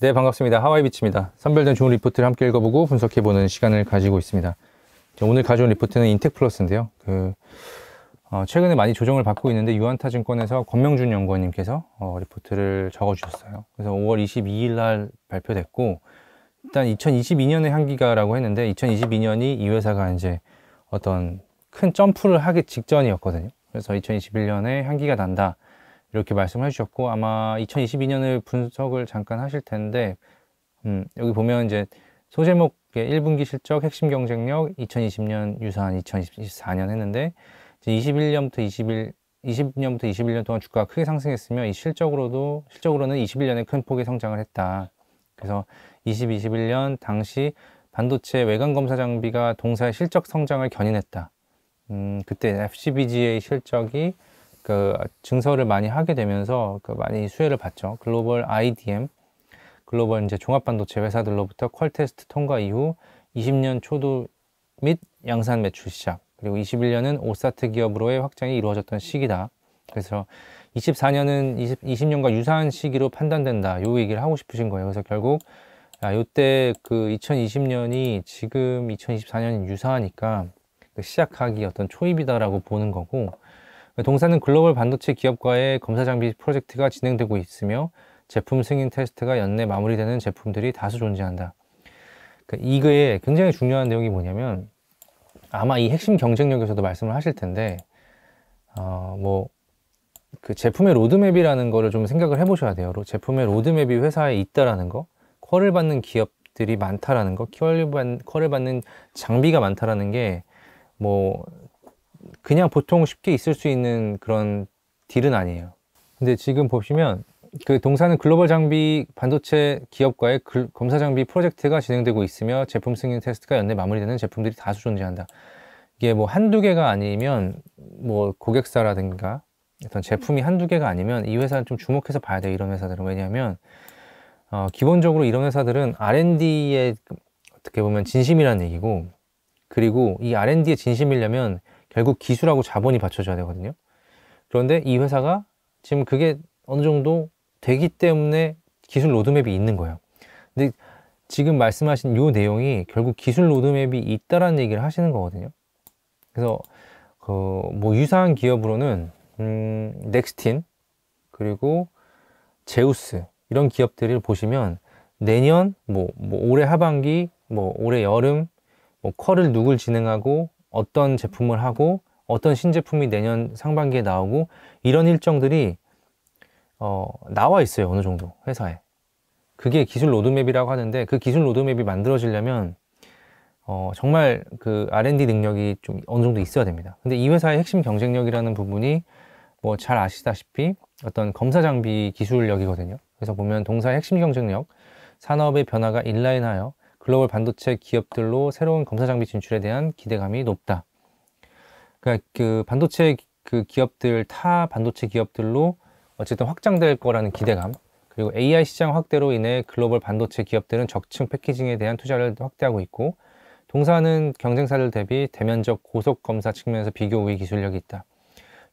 네, 반갑습니다. 하와이 비치입니다. 선별된 좋은 리포트를 함께 읽어보고 분석해보는 시간을 가지고 있습니다. 오늘 가져온 리포트는 인텍 플러스인데요. 그 어, 최근에 많이 조정을 받고 있는데 유한타 증권에서 권명준 연구원님께서 어, 리포트를 적어주셨어요. 그래서 5월 22일 날 발표됐고 일단 2022년의 향기가라고 했는데 2022년이 이 회사가 이제 어떤 큰 점프를 하기 직전이었거든요. 그래서 2021년에 향기가 난다. 이렇게 말씀해 을 주셨고 아마 2022년을 분석을 잠깐 하실 텐데 음, 여기 보면 이제 소제목 1분기 실적, 핵심 경쟁력, 2020년 유사한 2024년 했는데 이제 21년부터 21 20년부터 21년 동안 주가가 크게 상승했으며 이 실적으로도 실적으로는 21년에 큰 폭의 성장을 했다. 그래서 20, 21년 당시 반도체 외관 검사 장비가 동사의 실적 성장을 견인했다. 음, 그때 FCBGA 실적이 그 증서를 많이 하게 되면서 그 많이 수혜를 받죠. 글로벌 IDM, 글로벌 이제 종합반도체 회사들로부터 퀄테스트 통과 이후 20년 초도 및 양산 매출 시작, 그리고 21년은 오사트 기업으로의 확장이 이루어졌던 시기다. 그래서 24년은 20, 20년과 유사한 시기로 판단된다. 요 얘기를 하고 싶으신 거예요. 그래서 결국 아, 요때 그 2020년이 지금 2024년이 유사하니까 그 시작하기 어떤 초입이다라고 보는 거고 동사는 글로벌 반도체 기업과의 검사 장비 프로젝트가 진행되고 있으며 제품 승인 테스트가 연내 마무리되는 제품들이 다수 존재한다. 그러니까 이 글의 굉장히 중요한 내용이 뭐냐면 아마 이 핵심 경쟁력에서도 말씀을 하실 텐데 어, 뭐그 제품의 로드맵이라는 거를 좀 생각을 해보셔야 돼요. 제품의 로드맵이 회사에 있다라는 거, 퀄을 받는 기업들이 많다라는 거, 퀄을 받는 장비가 많다라는 게뭐 그냥 보통 쉽게 있을 수 있는 그런 딜은 아니에요 근데 지금 보시면 그 동사는 글로벌 장비 반도체 기업과의 글, 검사 장비 프로젝트가 진행되고 있으며 제품 승인 테스트가 연내 마무리되는 제품들이 다수 존재한다. 이게 뭐 한두 개가 아니면 뭐 고객사라든가 어떤 제품이 한두 개가 아니면 이 회사는 좀 주목해서 봐야 돼요 이런 회사들은 왜냐하면 어, 기본적으로 이런 회사들은 R&D에 어떻게 보면 진심이라는 얘기고 그리고 이 R&D에 진심이려면 결국 기술하고 자본이 받쳐줘야 되거든요. 그런데 이 회사가 지금 그게 어느 정도 되기 때문에 기술 로드맵이 있는 거예요. 근데 지금 말씀하신 요 내용이 결국 기술 로드맵이 있다라는 얘기를 하시는 거거든요. 그래서 그 뭐 유사한 기업으로는 음, 넥스틴 그리고 제우스 이런 기업들을 보시면 내년 뭐, 뭐 올해 하반기 뭐 올해 여름 뭐 컬을 누굴 진행하고 어떤 제품을 하고 어떤 신제품이 내년 상반기에 나오고 이런 일정들이 어, 나와 있어요 어느 정도 회사에 그게 기술 로드맵이라고 하는데 그 기술 로드맵이 만들어지려면 어, 정말 그 R&D 능력이 좀 어느 정도 있어야 됩니다 근데 이 회사의 핵심 경쟁력이라는 부분이 뭐 잘 아시다시피 어떤 검사 장비 기술력이거든요 그래서 보면 동사의 핵심 경쟁력 산업의 변화가 인라인하여 글로벌 반도체 기업들로 새로운 검사 장비 진출에 대한 기대감이 높다. 그러니까 그 반도체 그 기업들 타 반도체 기업들로 어쨌든 확장될 거라는 기대감 그리고 AI 시장 확대로 인해 글로벌 반도체 기업들은 적층 패키징에 대한 투자를 확대하고 있고 동사는 경쟁사들 대비 대면적 고속 검사 측면에서 비교 우위 기술력이 있다.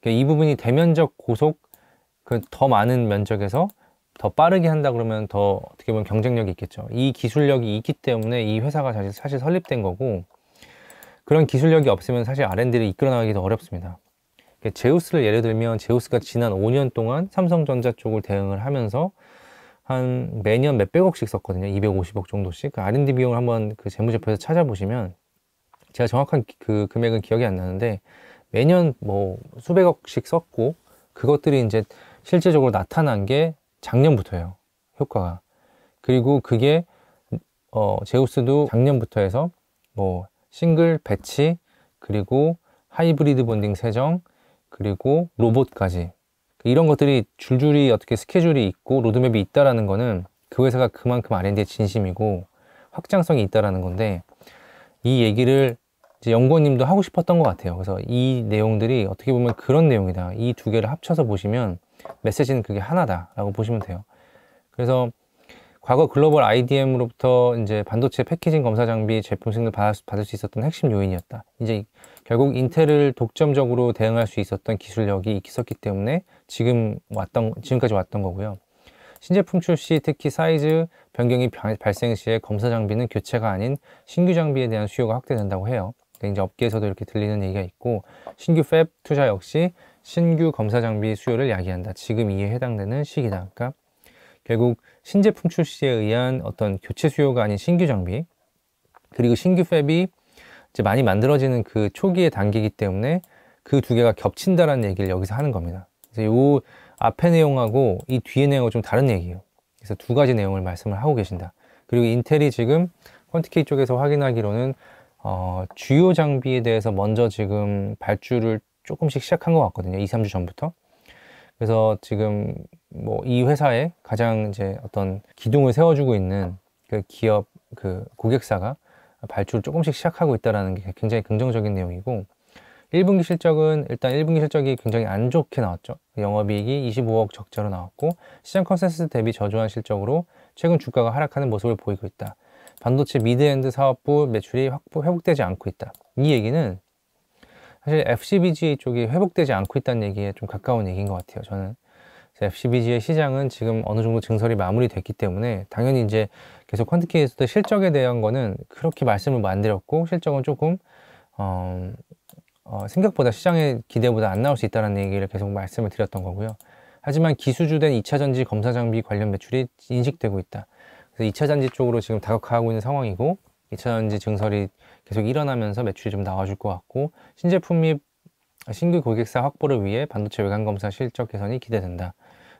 그러니까 이 부분이 대면적 고속 그 더 많은 면적에서 더 빠르게 한다 그러면 더 어떻게 보면 경쟁력이 있겠죠. 이 기술력이 있기 때문에 이 회사가 사실, 사실 설립된 거고 그런 기술력이 없으면 사실 R&D를 이끌어 나가기도 어렵습니다. 제우스를 예를 들면 제우스가 지난 5년 동안 삼성전자 쪽을 대응을 하면서 한 매년 몇백억씩 썼거든요. 250억 정도씩. 그 R&D 비용을 한번 그 재무제표에서 찾아보시면 제가 정확한 그 금액은 기억이 안 나는데 매년 뭐 수백억씩 썼고 그것들이 이제 실제적으로 나타난 게 작년부터예요. 효과가. 그리고 그게 어, 제우스도 작년부터 해서 뭐 싱글 배치 그리고 하이브리드 본딩 세정 그리고 로봇까지 이런 것들이 줄줄이 어떻게 스케줄이 있고 로드맵이 있다라는 거는 그 회사가 그만큼 R&D에 진심이고 확장성이 있다라는 건데 이 얘기를 이제 연구원님도 하고 싶었던 것 같아요. 그래서 이 내용들이 어떻게 보면 그런 내용이다. 이 두 개를 합쳐서 보시면 메시지는 그게 하나다라고 보시면 돼요. 그래서 과거 글로벌 IDM으로부터 이제 반도체 패키징 검사 장비 제품 승인을 받을 수 있었던 핵심 요인이었다. 이제 결국 인텔을 독점적으로 대응할 수 있었던 기술력이 있었기 때문에 지금 왔던 지금까지 왔던 거고요. 신제품 출시 특히 사이즈 변경이 발생 시에 검사 장비는 교체가 아닌 신규 장비에 대한 수요가 확대된다고 해요. 이제 업계에서도 이렇게 들리는 얘기가 있고 신규 팹 투자 역시 신규 검사 장비 수요를 야기한다. 지금 이에 해당되는 시기다. 그러니까 결국 신제품 출시에 의한 어떤 교체 수요가 아닌 신규 장비 그리고 신규 팹이 이제 많이 만들어지는 그 초기의 단계이기 때문에 그 두 개가 겹친다라는 얘기를 여기서 하는 겁니다. 그래서 요 앞에 내용하고 이 뒤에 내용은 좀 다른 얘기예요. 그래서 두 가지 내용을 말씀을 하고 계신다. 그리고 인텔이 지금 퀀티케이 쪽에서 확인하기로는 어, 주요 장비에 대해서 먼저 지금 발주를 조금씩 시작한 것 같거든요. 2, 3주 전부터. 그래서 지금 뭐 이 회사에 가장 이제 어떤 기둥을 세워주고 있는 그 기업 그 고객사가 발주를 조금씩 시작하고 있다라는 게 굉장히 긍정적인 내용이고 1분기 실적은 일단 1분기 실적이 굉장히 안 좋게 나왔죠. 영업이익이 25억 적자로 나왔고 시장 컨센서스 대비 저조한 실적으로 최근 주가가 하락하는 모습을 보이고 있다. 반도체 미드엔드 사업부 매출이 확보 회복되지 않고 있다. 이 얘기는 사실 FCBG 쪽이 회복되지 않고 있다는 얘기에 좀 가까운 얘기인 것 같아요. 저는 FCBG의 시장은 지금 어느 정도 증설이 마무리됐기 때문에 당연히 이제 계속 퀀트키에서도 실적에 대한 거는 그렇게 말씀을 만들었고 실적은 조금 어, 어, 생각보다 시장의 기대보다 안 나올 수 있다는 얘기를 계속 말씀을 드렸던 거고요. 하지만 기수주된 2차 전지 검사 장비 관련 매출이 인식되고 있다. 그래서 2차 잔지 쪽으로 지금 다각화하고 있는 상황이고 2차 잔지 증설이 계속 일어나면서 매출이 좀 나와줄 것 같고 신제품 및 신규 고객사 확보를 위해 반도체 외관검사 실적 개선이 기대된다.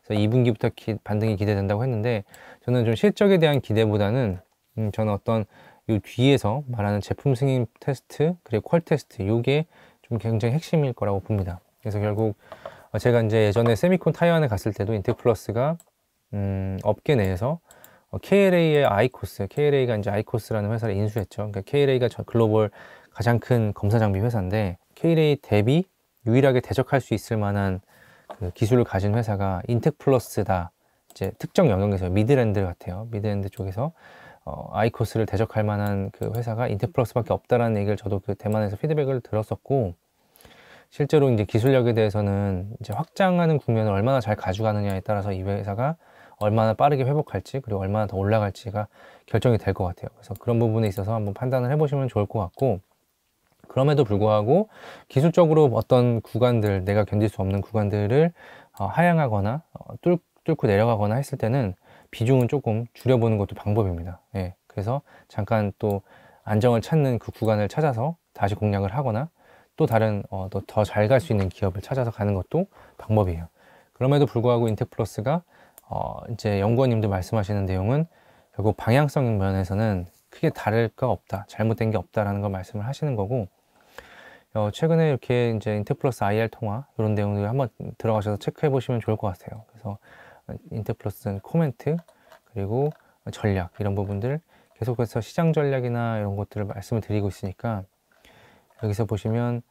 그래서 2분기부터 기, 반등이 기대된다고 했는데 저는 좀 실적에 대한 기대보다는 음, 저는 어떤 이 뒤에서 말하는 제품 승인 테스트 그리고 퀄 테스트 이게 좀 굉장히 핵심일 거라고 봅니다. 그래서 결국 어, 제가 이제 예전에 세미콘 타이완에 갔을 때도 인텍플러스가 음, 업계 내에서 어, KLA의 아이코스, KLA가 이제 아이코스라는 회사를 인수했죠. 그러니까 KLA가 글로벌 가장 큰 검사 장비 회사인데 KLA 대비 유일하게 대적할 수 있을 만한 그 기술을 가진 회사가 인텍 플러스다. 이제 특정 영역에서 미드랜드 같아요. 미드랜드 쪽에서 어, 아이코스를 대적할 만한 그 회사가 인텍 플러스밖에 없다라는 얘기를 저도 그 대만에서 피드백을 들었었고 실제로 이제 기술력에 대해서는 이제 확장하는 국면을 얼마나 잘 가져가느냐에 따라서 이 회사가 얼마나 빠르게 회복할지 그리고 얼마나 더 올라갈지가 결정이 될 것 같아요. 그래서 그런 부분에 있어서 한번 판단을 해보시면 좋을 것 같고 그럼에도 불구하고 기술적으로 어떤 구간들 내가 견딜 수 없는 구간들을 어, 하향하거나 어, 뚫, 뚫고 내려가거나 했을 때는 비중은 조금 줄여보는 것도 방법입니다. 예. 그래서 잠깐 또 안정을 찾는 그 구간을 찾아서 다시 공략을 하거나 또 다른 어, 더 잘 갈 수 있는 기업을 찾아서 가는 것도 방법이에요. 그럼에도 불구하고 인텍플러스가 어, 이제 연구원님도 말씀하시는 내용은 결국 방향성 면에서는 크게 다를 거 없다, 잘못된 게 없다라는 걸 말씀을 하시는 거고 어, 최근에 이렇게 이제 인터플러스 IR 통화 이런 내용들 한번 들어가셔서 체크해 보시면 좋을 것 같아요. 그래서 인터플러스는 코멘트 그리고 전략 이런 부분들 계속해서 시장 전략이나 이런 것들을 말씀을 드리고 있으니까 여기서 보시면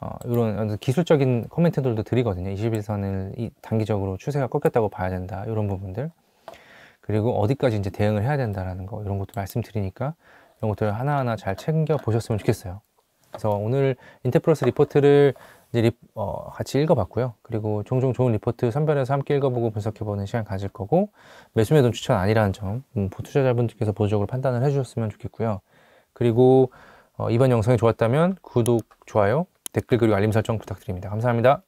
어, 이런 기술적인 커멘트들도 드리거든요. 21선을 단기적으로 추세가 꺾였다고 봐야 된다. 이런 부분들. 그리고 어디까지 이제 대응을 해야 된다라는 거 이런 것도 말씀드리니까 이런 것들 하나하나 잘 챙겨 보셨으면 좋겠어요. 그래서 오늘 인테프러스 리포트를 이제 리, 어, 같이 읽어봤고요. 그리고 종종 좋은 리포트 선별해서 함께 읽어보고 분석해보는 시간 가질 거고 매수 매도 추천 아니라는 점 음, 투자자분들께서 보조적으로 판단을 해주셨으면 좋겠고요. 그리고 어, 이번 영상이 좋았다면 구독, 좋아요, 댓글 그리고 알림 설정 부탁드립니다. 감사합니다.